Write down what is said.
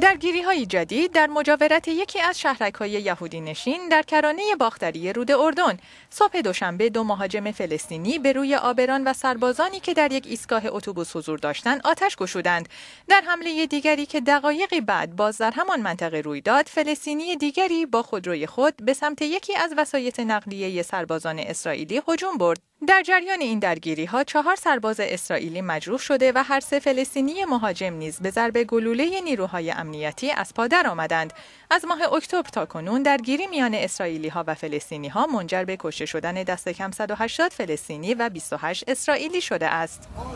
درگیری های جدید در مجاورت یکی از شهرک های یهودی نشین در کرانه باختری رود اردن صبح دوشنبه دو مهاجم فلسطینی به روی آبران و سربازانی که در یک ایستگاه اتوبوس حضور داشتند آتش گشودند در حمله دیگری که دقایقی بعد باز در همان منطقه روی داد فلسطینی دیگری با خودروی خود به سمت یکی از وسایط نقلیه سربازان اسرائیلی هجوم برد در جریان این درگیری ها چهار سرباز اسرائیلی مجروح شده و هر سه فلسطینی مهاجم نیز به ضرب گلوله نیروهای امنیتی از پا آمدند. از ماه اکتبر تا کنون درگیری میان اسرائیلی ها و فلسطینی ها منجر به کشته شدن دست کم 180 فلسطینی و 28 اسرائیلی شده است.